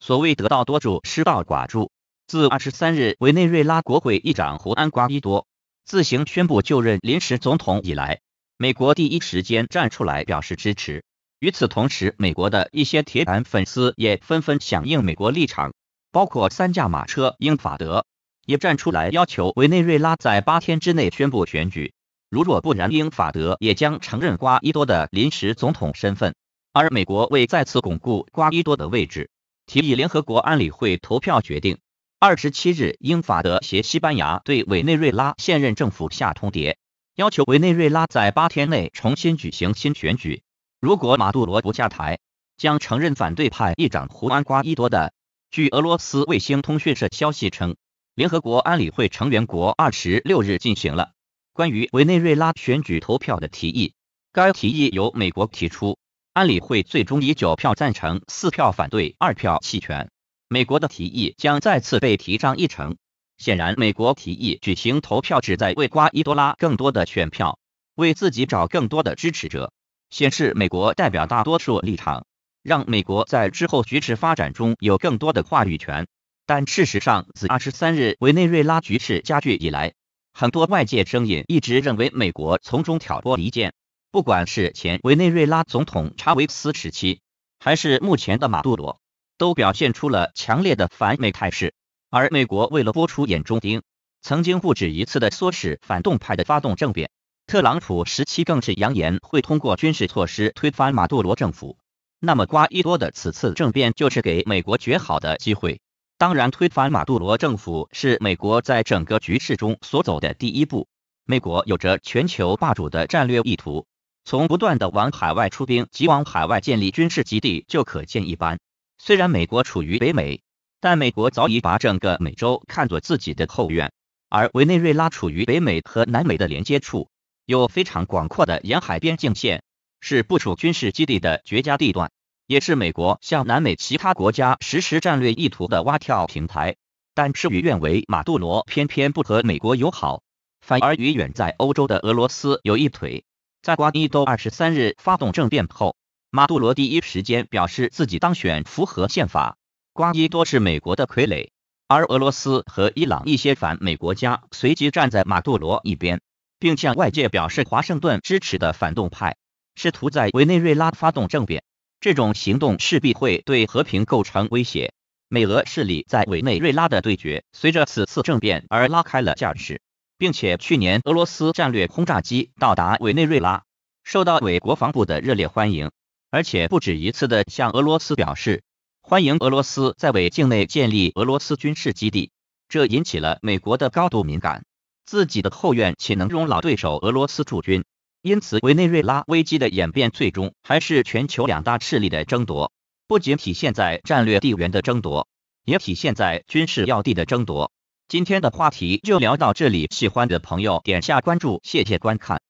所谓得道多助，失道寡助。自二十三日，委内瑞拉国会议长胡安·瓜伊多自行宣布就任临时总统以来，美国第一时间站出来表示支持。与此同时，美国的一些铁杆粉丝也纷纷响应美国立场，包括三驾马车英法德也站出来要求委内瑞拉在八天之内宣布选举，如若不然，英法德也将承认瓜伊多的临时总统身份。而美国为再次巩固瓜伊多的位置。提议联合国安理会投票决定。二十七日，英法德携西班牙对委内瑞拉现任政府下通牒，要求委内瑞拉在八天内重新举行新选举。如果马杜罗不下台，将承认反对派议长胡安·瓜伊多的。据俄罗斯卫星通讯社消息称，联合国安理会成员国二十六日进行了关于委内瑞拉选举投票的提议，该提议由美国提出。安理会最终以九票赞成、四票反对、二票弃权，美国的提议将再次被提上议程。显然，美国提议举行投票，旨在为瓜伊多拉更多的选票，为自己找更多的支持者，显示美国代表大多数立场，让美国在之后局势发展中有更多的话语权。但事实上，自二十三日委内瑞拉局势加剧以来，很多外界声音一直认为美国从中挑拨离间。不管是前委内瑞拉总统查韦斯时期，还是目前的马杜罗，都表现出了强烈的反美态势。而美国为了拨出眼中钉，曾经不止一次的唆使反动派的发动政变。特朗普时期更是扬言会通过军事措施推翻马杜罗政府。那么瓜伊多的此次政变就是给美国绝好的机会。当然，推翻马杜罗政府是美国在整个局势中所走的第一步。美国有着全球霸主的战略意图。从不断的往海外出兵及往海外建立军事基地就可见一斑。虽然美国处于北美，但美国早已把整个美洲看作自己的后院。而委内瑞拉处于北美和南美的连接处，有非常广阔的沿海边境线，是部署军事基地的绝佳地段，也是美国向南美其他国家实施战略意图的蛙跳平台。但事与愿违，马杜罗偏偏不和美国友好，反而与远在欧洲的俄罗斯有一腿。在瓜伊多二十三日发动政变后，马杜罗第一时间表示自己当选符合宪法。瓜伊多是美国的傀儡，而俄罗斯和伊朗一些反美国家随即站在马杜罗一边，并向外界表示华盛顿支持的反动派试图在委内瑞拉发动政变，这种行动势必会对和平构成威胁。美俄势力在委内瑞拉的对决随着此次政变而拉开了架势。并且去年，俄罗斯战略轰炸机到达委内瑞拉，受到委国防部的热烈欢迎，而且不止一次的向俄罗斯表示欢迎俄罗斯在委境内建立俄罗斯军事基地，这引起了美国的高度敏感，自己的后院岂能容老对手俄罗斯驻军？因此，委内瑞拉危机的演变最终还是全球两大势力的争夺，不仅体现在战略地缘的争夺，也体现在军事要地的争夺。今天的话题就聊到这里，喜欢的朋友点下关注，谢谢观看。